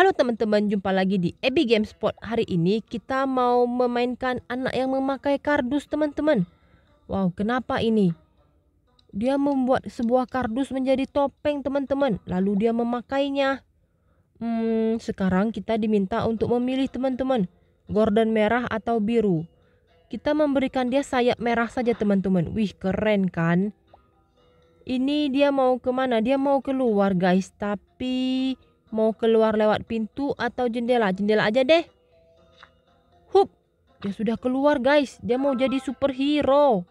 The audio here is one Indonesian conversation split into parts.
Halo teman-teman, jumpa lagi di Ebi Gamespot. Hari ini kita mau memainkan anak yang memakai kardus teman-teman. Wow, kenapa ini? Dia membuat sebuah kardus menjadi topeng teman-teman, lalu dia memakainya. Hmm, sekarang kita diminta untuk memilih teman-teman, Gordon merah atau biru. Kita memberikan dia sayap merah saja teman-teman. Wih, keren kan? Ini dia mau kemana? Dia mau keluar guys, tapi Mau keluar lewat pintu atau jendela? Jendela aja deh. Hup, dia sudah keluar guys. Dia mau jadi superhero.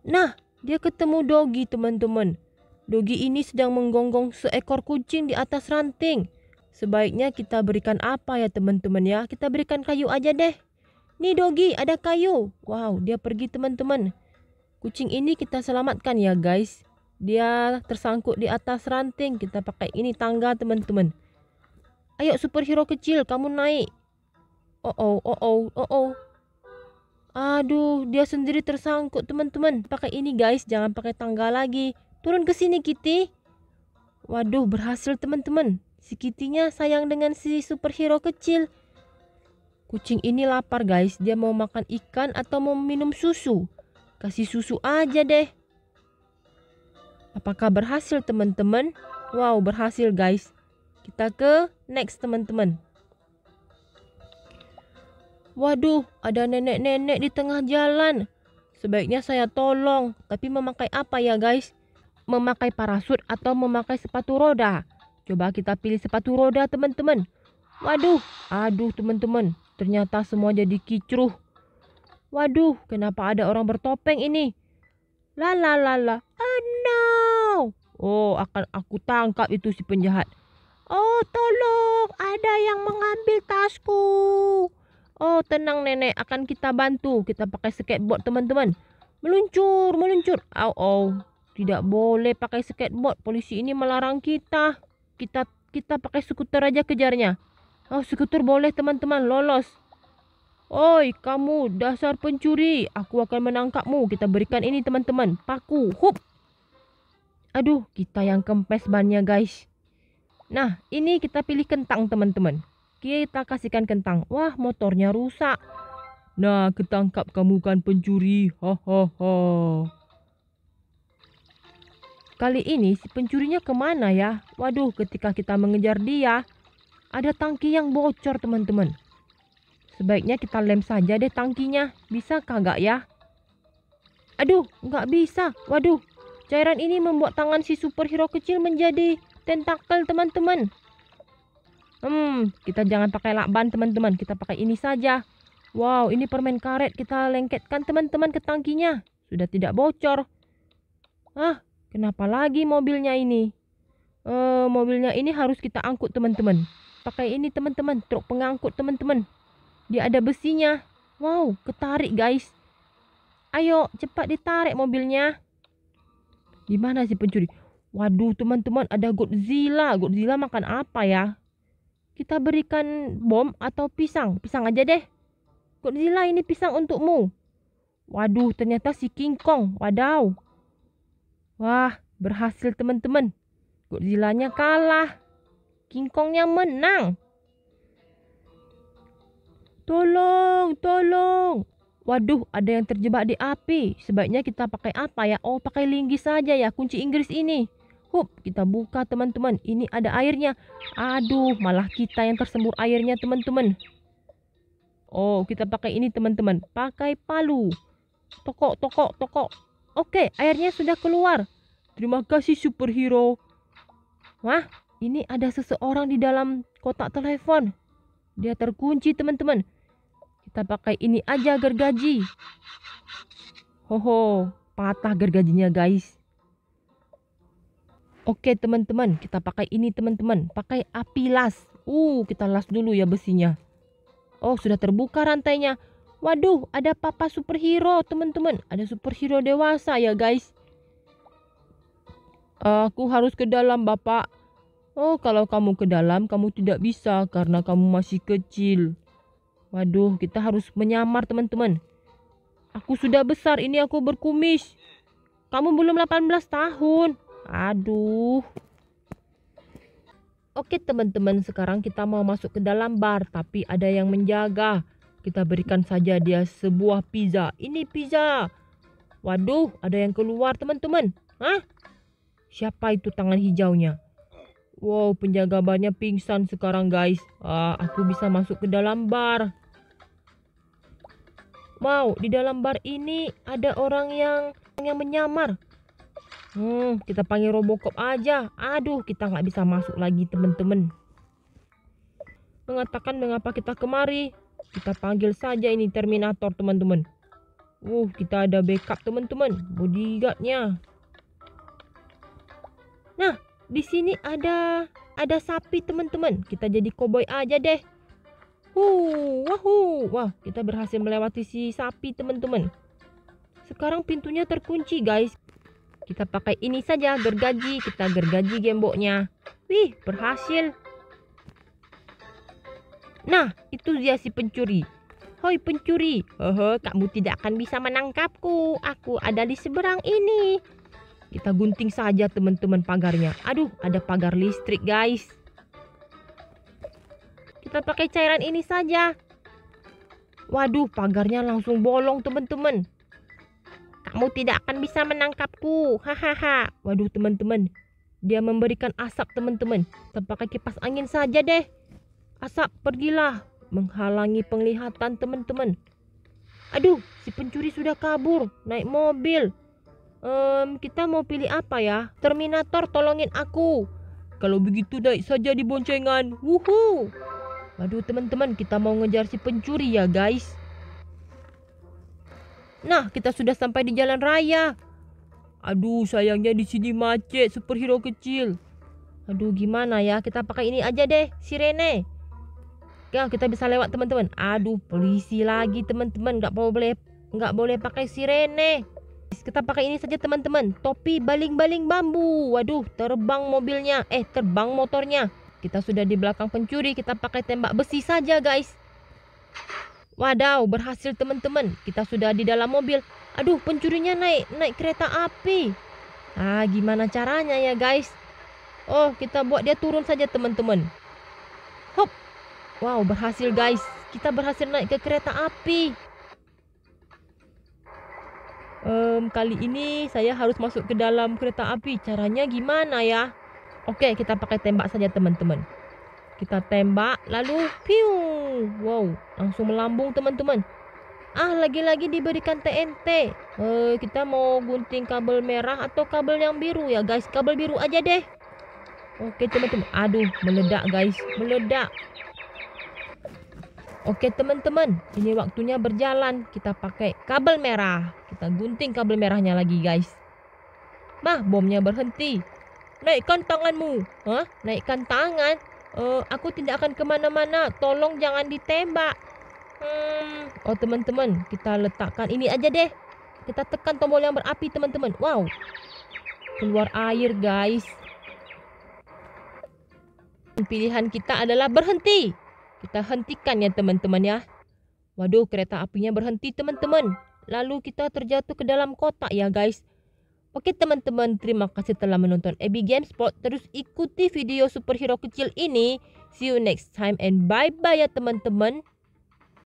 Nah, dia ketemu Dogi teman-teman. Dogi ini sedang menggonggong seekor kucing di atas ranting. Sebaiknya kita berikan apa ya teman-teman ya? Kita berikan kayu aja deh. Nih Dogi, ada kayu. Wow, dia pergi teman-teman. Kucing ini kita selamatkan ya guys dia tersangkut di atas ranting kita pakai ini tangga teman-teman ayo superhero kecil kamu naik oh oh oh oh oh oh aduh dia sendiri tersangkut teman-teman pakai ini guys jangan pakai tangga lagi turun ke sini Kitty waduh berhasil teman-teman si Kittynya sayang dengan si superhero kecil Kucing ini lapar guys, dia mau makan ikan atau mau minum susu. Kasih susu aja deh. Apakah berhasil teman-teman? Wow, berhasil guys. Kita ke next teman-teman. Waduh, ada nenek-nenek di tengah jalan. Sebaiknya saya tolong, tapi memakai apa ya guys? Memakai parasut atau memakai sepatu roda? Coba kita pilih sepatu roda teman-teman. Waduh, aduh teman-teman, ternyata semua jadi kicruh. Waduh, kenapa ada orang bertopeng ini? La la la oh no. Oh, akan aku tangkap itu si penjahat. Oh, tolong, ada yang mengambil tasku. Oh, tenang nenek, akan kita bantu. Kita pakai skateboard, teman-teman. Meluncur, meluncur. Oh oh Tidak boleh pakai skateboard. Polisi ini melarang kita. Kita kita pakai skuter aja kejarnya. Oh, skuter boleh, teman-teman. Lolos. Oi, kamu dasar pencuri. Aku akan menangkapmu. Kita berikan ini, teman-teman. Paku. Hup. Aduh, kita yang kempes bannya guys. Nah, ini kita pilih kentang teman-teman. Kita kasihkan kentang. Wah, motornya rusak. Nah, ketangkap kamu kan pencuri. Ha ha ha. Kali ini si pencurinya kemana ya? Waduh, ketika kita mengejar dia, ada tangki yang bocor teman-teman. Sebaiknya kita lem saja deh tangkinya. Bisa kagak ya? Aduh, nggak bisa. Waduh, Cairan ini membuat tangan si superhero kecil menjadi tentakel teman-teman. Hmm, kita jangan pakai lakban teman-teman, kita pakai ini saja. Wow, ini permen karet kita lengketkan teman-teman ke tangkinya. Sudah tidak bocor. Ah, kenapa lagi mobilnya ini? uh, mobilnya ini harus kita angkut teman-teman. Pakai ini teman-teman, truk pengangkut teman-teman. Dia ada besinya. Wow, ketarik guys. Ayo, cepat ditarik mobilnya. Gimana si pencuri? Waduh teman-teman ada Godzilla. Godzilla makan apa ya? Kita berikan bom atau pisang? Pisang aja deh. Godzilla ini pisang untukmu. Waduh ternyata si King Kong. Wadaw. Wah berhasil teman-teman. Godzilla-nya kalah. King Kongnya menang. Tolong, tolong. Waduh, ada yang terjebak di api. Sebaiknya kita pakai apa ya? Oh, pakai linggis saja ya, kunci Inggris ini. Hup, kita buka teman-teman. Ini ada airnya. Aduh, malah kita yang tersembur airnya teman-teman. Oh, kita pakai ini teman-teman. Pakai palu. Tokok, tokok, tokok. Oke, airnya sudah keluar. Terima kasih superhero. Wah, ini ada seseorang di dalam kotak telepon. Dia terkunci teman-teman. Kita pakai ini aja gergaji. Hoho, patah gergajinya guys. Oke teman-teman, kita pakai ini teman-teman. Pakai api las. Uh, kita las dulu ya besinya. Oh, sudah terbuka rantainya. Waduh, ada papa superhero teman-teman. Ada superhero dewasa ya guys. Aku harus ke dalam bapak. Oh, kalau kamu ke dalam kamu tidak bisa karena kamu masih kecil. Waduh, kita harus menyamar teman-teman. Aku sudah besar, ini aku berkumis. Kamu belum 18 tahun. Aduh. Oke teman-teman, sekarang kita mau masuk ke dalam bar, tapi ada yang menjaga. Kita berikan saja dia sebuah pizza. Ini pizza. Waduh, ada yang keluar teman-teman. Hah? Siapa itu tangan hijaunya? Wow, penjaga barnya pingsan sekarang guys. Ah, aku bisa masuk ke dalam bar. Mau, di dalam bar ini ada orang yang yang menyamar. Hmm, kita panggil Robocop aja. Aduh, kita nggak bisa masuk lagi teman-teman. Mengatakan mengapa kita kemari. Kita panggil saja ini Terminator teman-teman. Uh, kita ada backup teman-teman, bodyguardnya. Nah, di sini ada ada sapi teman-teman. Kita jadi koboi aja deh. Wahoo, Wah, kita berhasil melewati si sapi, teman-teman. Sekarang pintunya terkunci, guys. Kita pakai ini saja, gergaji. Kita gergaji gemboknya. Wih, berhasil. Nah, itu dia si pencuri. Hoi pencuri, hehe, kamu tidak akan bisa menangkapku. Aku ada di seberang ini. Kita gunting saja teman-teman pagarnya. Aduh, ada pagar listrik guys. Kita pakai cairan ini saja. Waduh, pagarnya langsung bolong teman-teman. Kamu tidak akan bisa menangkapku. Hahaha. Waduh, teman-teman. Dia memberikan asap, teman-teman. Kita pakai kipas angin saja deh. Asap, pergilah. Menghalangi penglihatan, teman-teman. Aduh, si pencuri sudah kabur, naik mobil. Um, kita mau pilih apa ya? Terminator tolongin aku. Kalau begitu naik saja di boncengan. Wuhuu. Waduh teman-teman kita mau ngejar si pencuri ya guys. Nah kita sudah sampai di jalan raya. Aduh sayangnya di sini macet superhero kecil. Aduh gimana ya kita pakai ini aja deh sirene. Ya kita bisa lewat teman-teman. Aduh polisi lagi teman-teman gak boleh nggak boleh pakai sirene. Kita pakai ini saja teman-teman. Topi baling-baling bambu. Waduh, terbang mobilnya. Eh, terbang motornya. Kita sudah di belakang pencuri, kita pakai tembak besi saja guys. Wadaw, berhasil teman-teman. Kita sudah di dalam mobil. Aduh, pencurinya naik naik kereta api. Ah, gimana caranya ya guys? Oh, kita buat dia turun saja teman-teman. Hop. Wow, berhasil guys. Kita berhasil naik ke kereta api. Um, kali ini saya harus masuk ke dalam kereta api. Caranya gimana ya? Oke, kita pakai tembak saja teman-teman. Kita tembak lalu piu. Wow, langsung melambung teman-teman. Ah, lagi-lagi diberikan TNT. Eh, kita mau gunting kabel merah atau kabel yang biru ya, guys. Kabel biru aja deh. Oke, teman-teman. Aduh, meledak, guys. Meledak. Oke, teman-teman. Ini waktunya berjalan. Kita pakai kabel merah. Kita gunting kabel merahnya lagi, guys. Bah, bomnya berhenti. Naikkan tanganmu. Hah? Naikkan tangan? Uh, aku tidak akan kemana-mana. Tolong jangan ditembak. Hmm. Oh teman-teman, kita letakkan ini aja deh. Kita tekan tombol yang berapi teman-teman. Wow. Keluar air guys. Pilihan kita adalah berhenti. Kita hentikan ya teman-teman ya. Waduh kereta apinya berhenti teman-teman. Lalu kita terjatuh ke dalam kotak ya guys. Oke teman-teman, terima kasih telah menonton Abby Gamespot. Terus ikuti video superhero kecil ini. See you next time and bye-bye ya teman-teman.